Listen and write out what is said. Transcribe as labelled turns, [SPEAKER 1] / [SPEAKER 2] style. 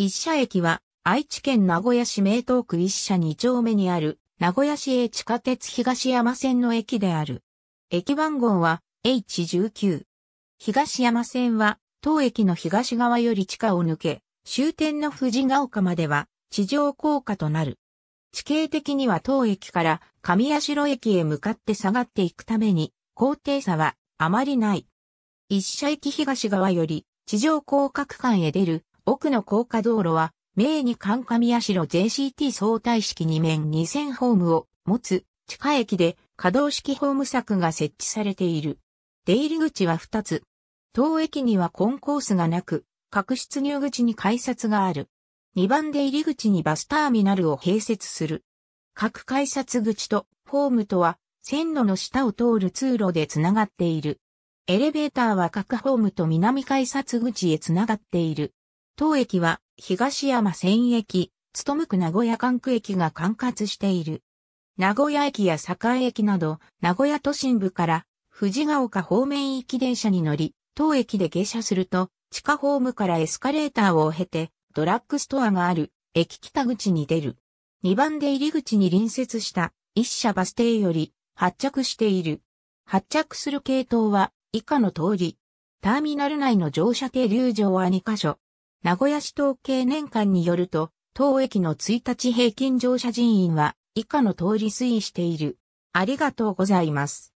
[SPEAKER 1] 一社駅は、愛知県名古屋市名東区一社二丁目にある、名古屋市営地下鉄東山線の駅である。駅番号は H19。東山線は、当駅の東側より地下を抜け、終点の富士ヶ丘までは、地上高架となる。地形的には当駅から上社駅へ向かって下がっていくために、高低差はあまりない。一社駅東側より地上高架区間へ出る奥の高架道路は、名に関上社 JCT 相対式2面2000ホームを持つ地下駅で可動式ホーム柵が設置されている。出入り口は2つ。当駅にはコンコースがなく、各出入口に改札がある。2番出入り口にバスターミナルを併設する。各改札口とホームとは線路の下を通る通路でつながっている。エレベーターは各ホームと南改札口へつながっている。当駅は東山線駅、む区名古屋管区駅が管轄している。名古屋駅や栄駅など、名古屋都心部から藤ヶ丘方面行き電車に乗り、当駅で下車すると、地下ホームからエスカレーターを経て、ドラッグストアがある、駅北口に出る。2番で入り口に隣接した一社バス停より発着している。発着する系統は以下の通り。ターミナル内の乗車停留場は2カ所、名古屋市統計年間によると、当駅の1日平均乗車人員は以下の通り推移している。ありがとうございます。